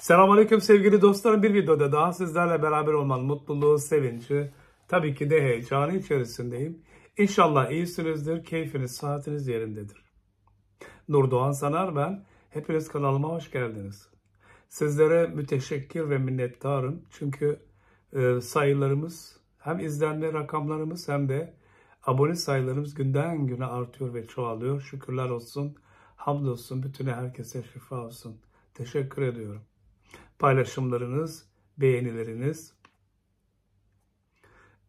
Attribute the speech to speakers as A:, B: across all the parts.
A: Selamünaleyküm sevgili dostlarım. Bir videoda daha sizlerle beraber olmanın mutluluğu, sevinci, tabii ki de heyecanı içerisindeyim. İnşallah iyisinizdir, keyfiniz, saatiniz yerindedir. Nur Doğan Sanar ben. Hepiniz kanalıma hoş geldiniz. Sizlere müteşekkir ve minnettarım. Çünkü e, sayılarımız hem izlenme rakamlarımız hem de abone sayılarımız günden güne artıyor ve çoğalıyor. Şükürler olsun, hamdolsun, bütün herkese şifa olsun. Teşekkür ediyorum paylaşımlarınız, beğenileriniz,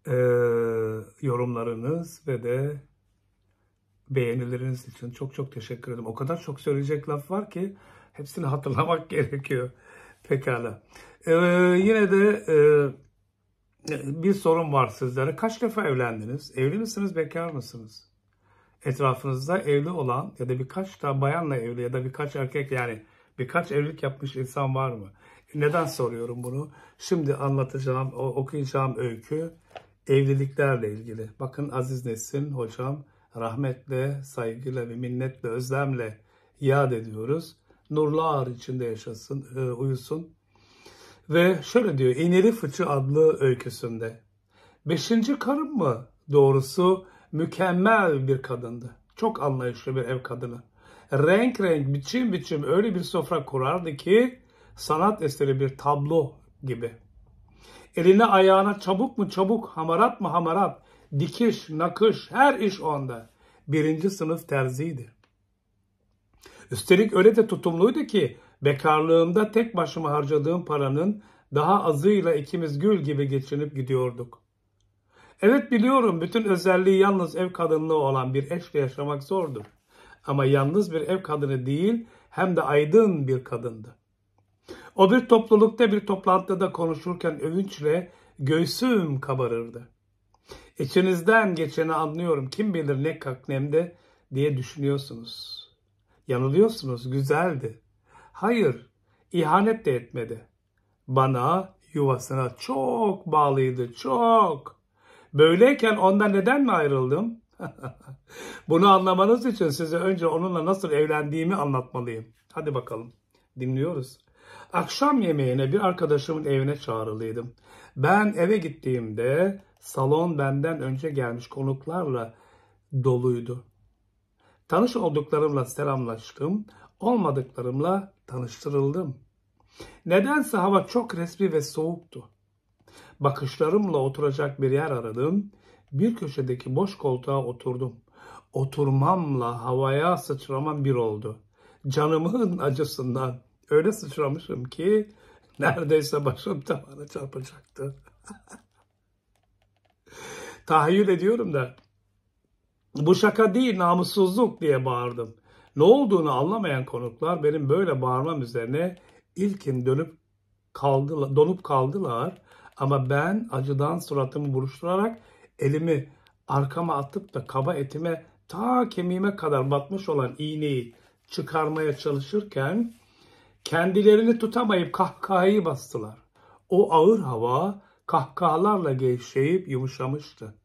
A: e, yorumlarınız ve de beğenileriniz için çok çok teşekkür ederim. O kadar çok söyleyecek laf var ki hepsini hatırlamak gerekiyor. Pekala. Ee, yine de e, bir sorum var sizlere. Kaç defa evlendiniz? Evli misiniz, bekar mısınız? Etrafınızda evli olan ya da birkaç da bayanla evli ya da birkaç erkek yani birkaç evlilik yapmış insan var mı? Neden soruyorum bunu? Şimdi anlatacağım, okuyacağım öykü evliliklerle ilgili. Bakın Aziz Nesin hocam rahmetle, saygıyla ve minnetle, özlemle yad ediyoruz. Nurlu ağır içinde yaşasın, e, uyusun. Ve şöyle diyor İneri Fıçı adlı öyküsünde. Beşinci karım mı? Doğrusu mükemmel bir kadındı. Çok anlayışlı bir ev kadını. Renk renk, biçim biçim öyle bir sofra kurardı ki sanat eseri bir tablo gibi. Eline ayağına çabuk mu çabuk, hamarat mı hamarat, dikiş, nakış, her iş onda. Birinci sınıf terziydi. Üstelik öyle de tutumluydu ki bekarlığımda tek başıma harcadığım paranın daha azıyla ikimiz gül gibi geçinip gidiyorduk. Evet biliyorum bütün özelliği yalnız ev kadınlığı olan bir eşle yaşamak zordur. Ama yalnız bir ev kadını değil hem de aydın bir kadındı. O bir toplulukta bir toplantıda konuşurken övünçle göğsüm kabarırdı. İçinizden geçeni anlıyorum kim bilir ne kaknemde diye düşünüyorsunuz. Yanılıyorsunuz güzeldi. Hayır ihanet de etmedi. Bana yuvasına çok bağlıydı çok. Böyleyken ondan neden mi ayrıldım? Bunu anlamanız için size önce onunla nasıl evlendiğimi anlatmalıyım. Hadi bakalım dinliyoruz. Akşam yemeğine bir arkadaşımın evine çağrılıydım. Ben eve gittiğimde salon benden önce gelmiş konuklarla doluydu. Tanış olduklarımla selamlaştım, olmadıklarımla tanıştırıldım. Nedense hava çok resmi ve soğuktu. Bakışlarımla oturacak bir yer aradım. Bir köşedeki boş koltuğa oturdum. Oturmamla havaya sıçramam bir oldu. Canımın acısından öyle sıçramışım ki neredeyse başım tavana çarpacaktı. Tahayyül ediyorum da bu şaka değil namussuzluk diye bağırdım. Ne olduğunu anlamayan konuklar benim böyle bağırmam üzerine ilkin dönüp kaldılar, donup kaldılar. Ama ben acıdan suratımı buruşturarak elimi arkama atıp da kaba etime ta kemiğime kadar batmış olan iğneyi çıkarmaya çalışırken Kendilerini tutamayıp kahkahayı bastılar. O ağır hava kahkahalarla gevşeyip yumuşamıştı.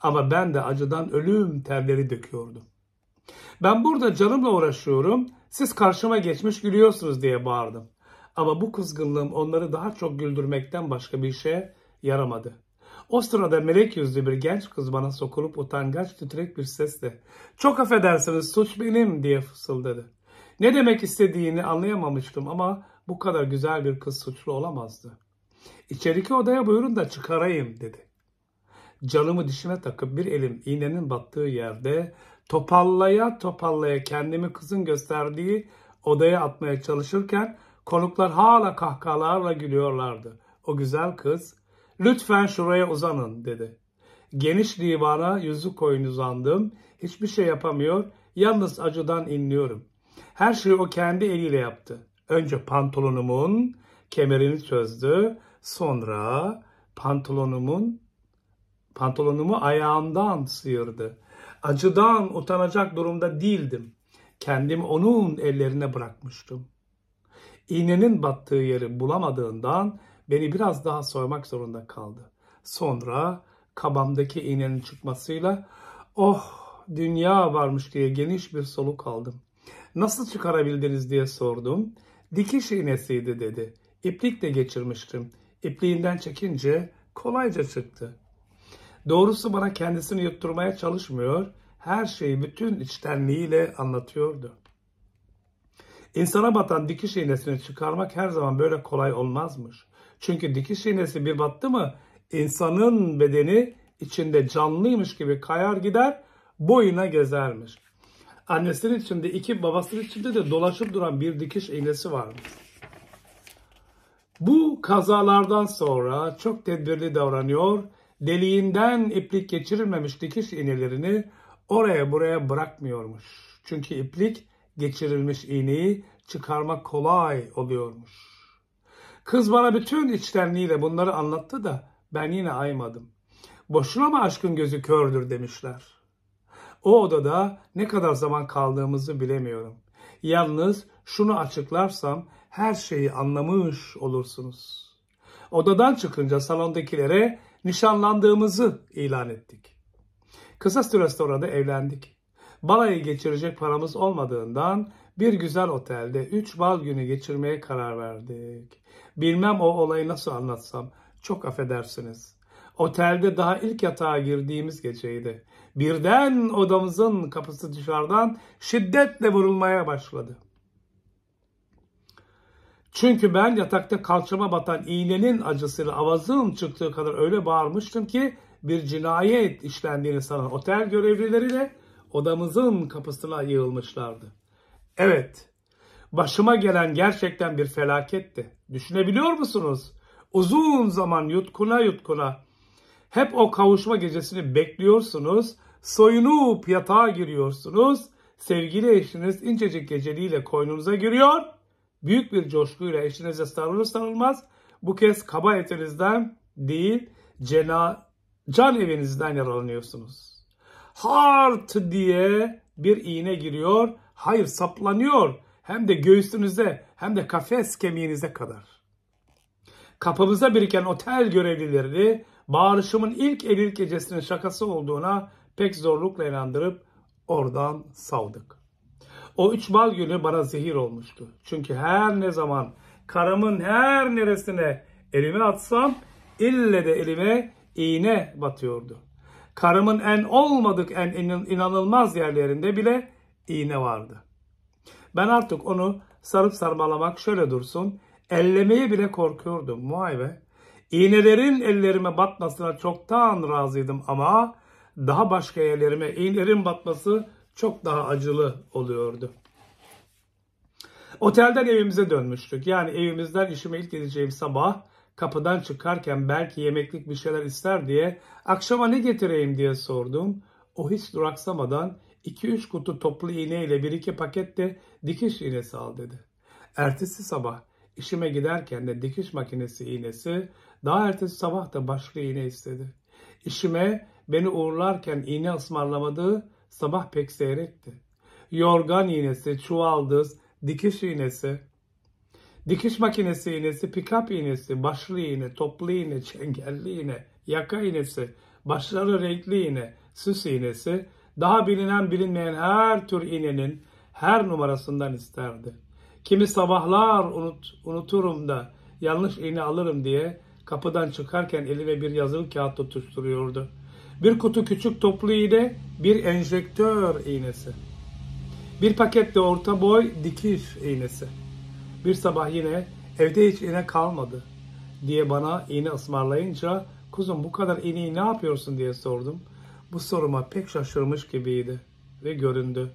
A: Ama ben de acıdan ölüm terleri döküyordum. Ben burada canımla uğraşıyorum, siz karşıma geçmiş gülüyorsunuz diye bağırdım. Ama bu kızgınlığım onları daha çok güldürmekten başka bir şeye yaramadı. O sırada melek yüzlü bir genç kız bana sokulup utangaç titrek bir sesle ''Çok affedersiniz suç benim'' diye fısıldadı. Ne demek istediğini anlayamamıştım ama bu kadar güzel bir kız suçlu olamazdı. İçeriki odaya buyurun da çıkarayım dedi. Canımı dişime takıp bir elim iğnenin battığı yerde topallaya topallaya kendimi kızın gösterdiği odaya atmaya çalışırken konuklar hala kahkahalarla gülüyorlardı. O güzel kız lütfen şuraya uzanın dedi. Geniş divana yüzü koyun uzandım. Hiçbir şey yapamıyor. Yalnız acıdan inliyorum. Her şeyi o kendi eliyle yaptı. Önce pantolonumun kemerini çözdü. Sonra pantolonumun pantolonumu ayağımdan sıyırdı. Acıdan utanacak durumda değildim. Kendimi onun ellerine bırakmıştım. İğnenin battığı yeri bulamadığından beni biraz daha soymak zorunda kaldı. Sonra kabamdaki iğnenin çıkmasıyla oh dünya varmış diye geniş bir soluk aldım. Nasıl çıkarabildiniz diye sordum. Dikiş şey iğnesiydi dedi. İplik de geçirmiştim. İpliğinden çekince kolayca çıktı. Doğrusu bana kendisini yutturmaya çalışmıyor, her şeyi bütün içtenliğiyle anlatıyordu. İnsana batan dikiş şey iğnesini çıkarmak her zaman böyle kolay olmazmış. Çünkü dikiş şey iğnesi bir battı mı insanın bedeni içinde canlıymış gibi kayar gider, boyuna gezermiş annesinin içinde iki babasının içinde de dolaşıp duran bir dikiş iğnesi varmış. Bu kazalardan sonra çok tedbirli davranıyor, deliğinden iplik geçirilmemiş dikiş iğnelerini oraya buraya bırakmıyormuş. Çünkü iplik geçirilmiş iğneyi çıkarmak kolay oluyormuş. Kız bana bütün içtenliğiyle bunları anlattı da ben yine aymadım. Boşuna mı aşkın gözü kördür demişler. O odada ne kadar zaman kaldığımızı bilemiyorum. Yalnız şunu açıklarsam her şeyi anlamış olursunuz. Odadan çıkınca salondakilere nişanlandığımızı ilan ettik. Kısa süre sonra da evlendik. Balayı geçirecek paramız olmadığından bir güzel otelde 3 bal günü geçirmeye karar verdik. Bilmem o olayı nasıl anlatsam çok affedersiniz. Otelde daha ilk yatağa girdiğimiz geceydi. Birden odamızın kapısı dışarıdan şiddetle vurulmaya başladı. Çünkü ben yatakta kalçama batan iğnenin acısıyla avazım çıktığı kadar öyle bağırmıştım ki bir cinayet işlendiğini sanan otel görevlileri de odamızın kapısına yığılmışlardı. Evet, başıma gelen gerçekten bir felaketti. Düşünebiliyor musunuz? Uzun zaman yutkuna yutkuna hep o kavuşma gecesini bekliyorsunuz. Soyunup yatağa giriyorsunuz. Sevgili eşiniz incecik geceliğiyle koynunuza giriyor. Büyük bir coşkuyla eşinize sarılır sarılmaz bu kez kaba etinizden değil cena, can evinizden yaralanıyorsunuz. Heart diye bir iğne giriyor. Hayır saplanıyor. Hem de göğsünüze hem de kafes kemiğinize kadar. Kapımıza biriken otel görevlileri bağırışımın ilk Eylül gecesinin şakası olduğuna pek zorlukla inandırıp oradan saldık. O üç bal günü bana zehir olmuştu. Çünkü her ne zaman karımın her neresine elimi atsam ille de elime iğne batıyordu. Karımın en olmadık en inanılmaz yerlerinde bile iğne vardı. Ben artık onu sarıp sarmalamak şöyle dursun, ellemeye bile korkuyordum. Vay be! İğnelerin ellerime batmasına çoktan razıydım ama daha başka yerlerime iğnelerin batması çok daha acılı oluyordu. Otelden evimize dönmüştük. Yani evimizden işime ilk gideceğim sabah kapıdan çıkarken belki yemeklik bir şeyler ister diye akşama ne getireyim diye sordum. O hiç duraksamadan 2-3 kutu toplu iğne ile 1-2 paket de dikiş iğnesi al dedi. Ertesi sabah işime giderken de dikiş makinesi iğnesi daha ertesi sabah da başka iğne istedi. İşime beni uğurlarken iğne ısmarlamadığı sabah pek seyrekti. Yorgan iğnesi, çuvaldız, dikiş iğnesi, dikiş makinesi iğnesi, pikap iğnesi, başlı iğne, toplu iğne, çengelli iğne, yaka iğnesi, başları renkli iğne, süs iğnesi, daha bilinen bilinmeyen her tür iğnenin her numarasından isterdi. Kimi sabahlar unut, unuturum da yanlış iğne alırım diye kapıdan çıkarken elime bir yazılı kağıt tutuşturuyordu. Bir kutu küçük toplu iğne, bir enjektör iğnesi. Bir paket de orta boy dikiş iğnesi. Bir sabah yine evde hiç iğne kalmadı diye bana iğne ısmarlayınca kuzum bu kadar iğneyi ne yapıyorsun diye sordum. Bu soruma pek şaşırmış gibiydi ve göründü.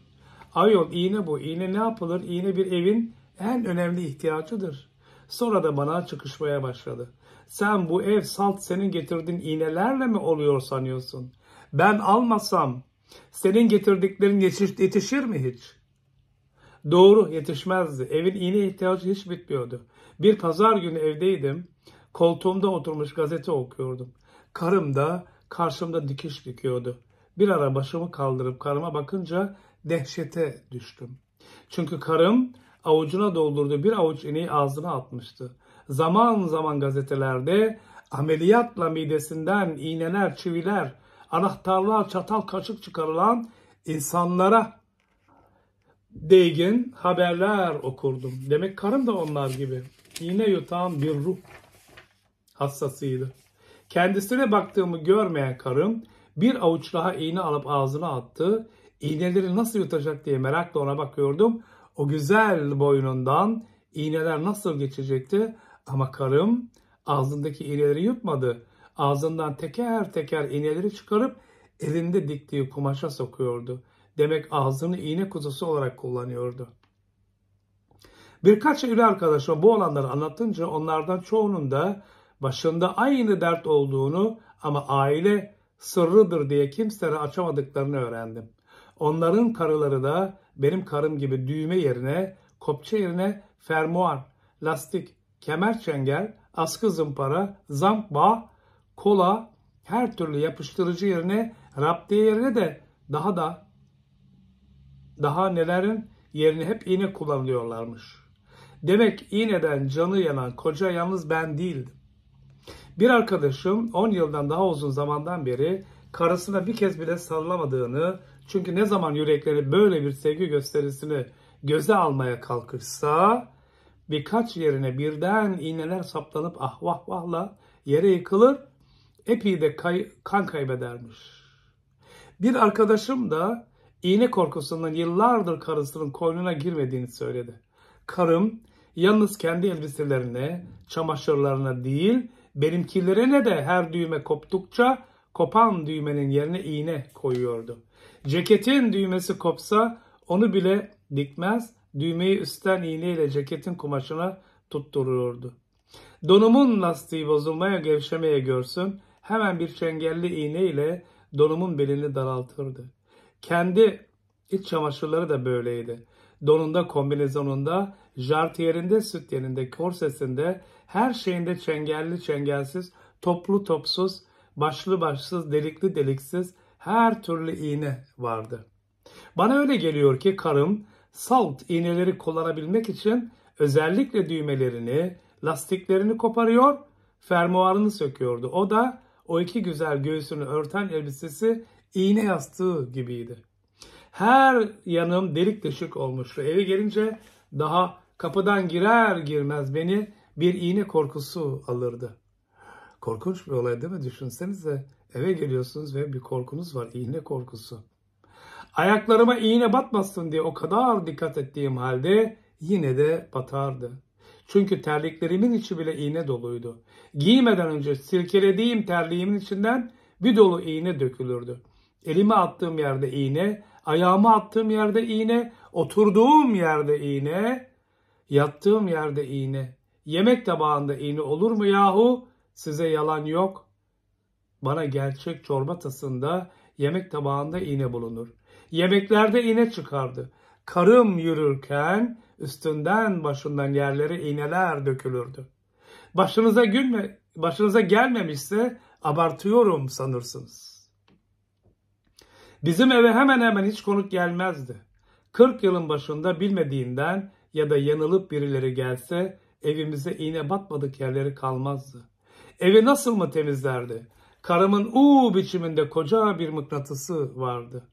A: Ayol iğne bu. İğne ne yapılır? İğne bir evin en önemli ihtiyacıdır. Sonra da bana çıkışmaya başladı. Sen bu ev salt senin getirdiğin iğnelerle mi oluyor sanıyorsun? Ben almasam senin getirdiklerin yetiş, yetişir mi hiç? Doğru yetişmezdi. Evin iğne ihtiyacı hiç bitmiyordu. Bir pazar günü evdeydim. Koltuğumda oturmuş gazete okuyordum. Karım da karşımda dikiş dikiyordu. Bir ara başımı kaldırıp karıma bakınca dehşete düştüm. Çünkü karım avucuna doldurduğu bir avuç iğneyi ağzına atmıştı zaman zaman gazetelerde ameliyatla midesinden iğneler, çiviler, anahtarlar, çatal, kaşık çıkarılan insanlara değgin haberler okurdum. Demek karım da onlar gibi. İğne yutan bir ruh hassasıydı. Kendisine baktığımı görmeyen karım bir avuç daha iğne alıp ağzına attı. İğneleri nasıl yutacak diye merakla ona bakıyordum. O güzel boynundan iğneler nasıl geçecekti? Ama karım ağzındaki iğneleri yutmadı. Ağzından teker teker iğneleri çıkarıp elinde diktiği kumaşa sokuyordu. Demek ağzını iğne kutusu olarak kullanıyordu. Birkaç evli arkadaşıma bu olanları anlatınca onlardan çoğunun da başında aynı dert olduğunu ama aile sırrıdır diye kimseye açamadıklarını öğrendim. Onların karıları da benim karım gibi düğme yerine, kopça yerine fermuar, lastik, kemer çengel, askı zımpara, zamp bağ, kola, her türlü yapıştırıcı yerine raptiye yerine de daha da daha nelerin yerini hep iğne kullanıyorlarmış. Demek iğneden canı yanan koca yalnız ben değildim. Bir arkadaşım 10 yıldan daha uzun zamandan beri karısına bir kez bile sarılamadığını çünkü ne zaman yürekleri böyle bir sevgi gösterisini göze almaya kalkışsa birkaç yerine birden iğneler saplanıp ah vah vahla yere yıkılır, epey de kay, kan kaybedermiş. Bir arkadaşım da iğne korkusundan yıllardır karısının koynuna girmediğini söyledi. Karım yalnız kendi elbiselerine, çamaşırlarına değil, benimkilerine de her düğme koptukça kopan düğmenin yerine iğne koyuyordu. Ceketin düğmesi kopsa onu bile dikmez, düğmeyi üstten iğneyle ceketin kumaşına tutturuyordu. Donumun lastiği bozulmaya gevşemeye görsün hemen bir çengelli iğneyle donumun belini daraltırdı. Kendi iç çamaşırları da böyleydi. Donunda, kombinezonunda, jartiyerinde, sütyeninde, korsesinde, her şeyinde çengelli çengelsiz, toplu topsuz, başlı başsız, delikli deliksiz her türlü iğne vardı. Bana öyle geliyor ki karım salt iğneleri kullanabilmek için özellikle düğmelerini, lastiklerini koparıyor, fermuarını söküyordu. O da o iki güzel göğsünü örten elbisesi iğne yastığı gibiydi. Her yanım delik deşik olmuştu. Eve gelince daha kapıdan girer girmez beni bir iğne korkusu alırdı. Korkunç bir olay değil mi? Düşünsenize eve geliyorsunuz ve bir korkunuz var. iğne korkusu. Ayaklarıma iğne batmasın diye o kadar dikkat ettiğim halde yine de batardı. Çünkü terliklerimin içi bile iğne doluydu. Giymeden önce sirkelediğim terliğimin içinden bir dolu iğne dökülürdü. Elime attığım yerde iğne, ayağıma attığım yerde iğne, oturduğum yerde iğne, yattığım yerde iğne. Yemek tabağında iğne olur mu yahu? Size yalan yok. Bana gerçek çorba tasında yemek tabağında iğne bulunur. Yemeklerde iğne çıkardı. Karım yürürken üstünden başından yerlere iğneler dökülürdü. Başınıza gülme, başınıza gelmemişse abartıyorum sanırsınız. Bizim eve hemen hemen hiç konuk gelmezdi. 40 yılın başında bilmediğinden ya da yanılıp birileri gelse evimize iğne batmadık yerleri kalmazdı. Evi nasıl mı temizlerdi? Karımın u biçiminde koca bir mıknatısı vardı.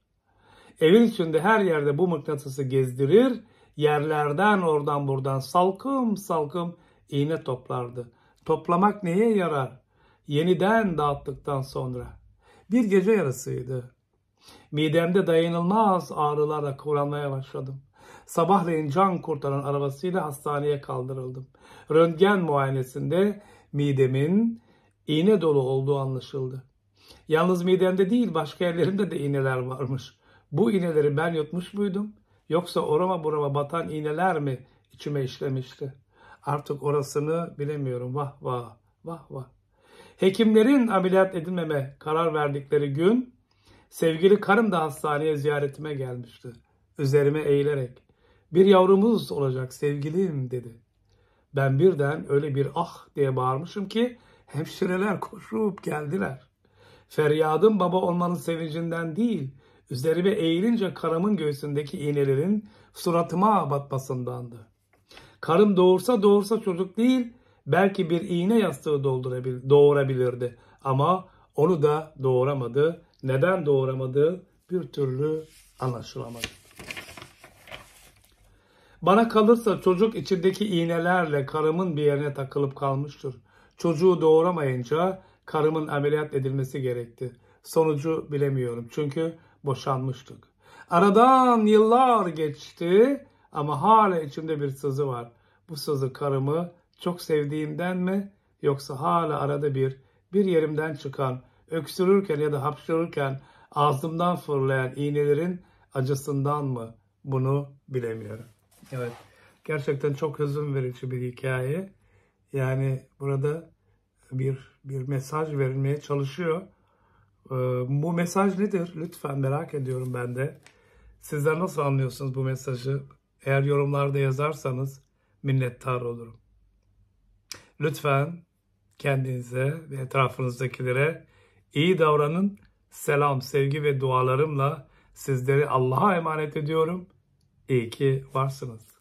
A: Evin içinde her yerde bu mıknatısı gezdirir. Yerlerden oradan buradan salkım salkım iğne toplardı. Toplamak neye yarar? Yeniden dağıttıktan sonra. Bir gece yarısıydı. Midemde dayanılmaz ağrılarla kıvranmaya başladım. Sabahleyin can kurtaran arabasıyla hastaneye kaldırıldım. Röntgen muayenesinde midemin iğne dolu olduğu anlaşıldı. Yalnız midemde değil başka yerlerimde de iğneler varmış. Bu iğneleri ben yutmuş muydum? Yoksa orama burama batan iğneler mi içime işlemişti? Artık orasını bilemiyorum. Vah vah, vah vah. Hekimlerin ameliyat edilmeme karar verdikleri gün sevgili karım da hastaneye ziyaretime gelmişti. Üzerime eğilerek bir yavrumuz olacak sevgilim dedi. Ben birden öyle bir ah diye bağırmışım ki hemşireler koşup geldiler. Feryadım baba olmanın sevincinden değil, Üzerime eğilince karımın göğsündeki iğnelerin suratıma batmasındandı. Karım doğursa doğursa çocuk değil, belki bir iğne yastığı doğurabilirdi. Ama onu da doğuramadı. Neden doğuramadı bir türlü anlaşılamadı. Bana kalırsa çocuk içindeki iğnelerle karımın bir yerine takılıp kalmıştır. Çocuğu doğuramayınca karımın ameliyat edilmesi gerekti. Sonucu bilemiyorum. Çünkü boşanmıştık. Aradan yıllar geçti ama hala içimde bir sızı var. Bu sızı karımı çok sevdiğimden mi yoksa hala arada bir bir yerimden çıkan, öksürürken ya da hapşırırken ağzımdan fırlayan iğnelerin acısından mı bunu bilemiyorum. Evet gerçekten çok hüzün verici bir hikaye. Yani burada bir bir mesaj verilmeye çalışıyor. Ee, bu mesaj nedir? Lütfen merak ediyorum ben de. Sizler nasıl anlıyorsunuz bu mesajı? Eğer yorumlarda yazarsanız minnettar olurum. Lütfen kendinize ve etrafınızdakilere iyi davranın. Selam, sevgi ve dualarımla sizleri Allah'a emanet ediyorum. İyi ki varsınız.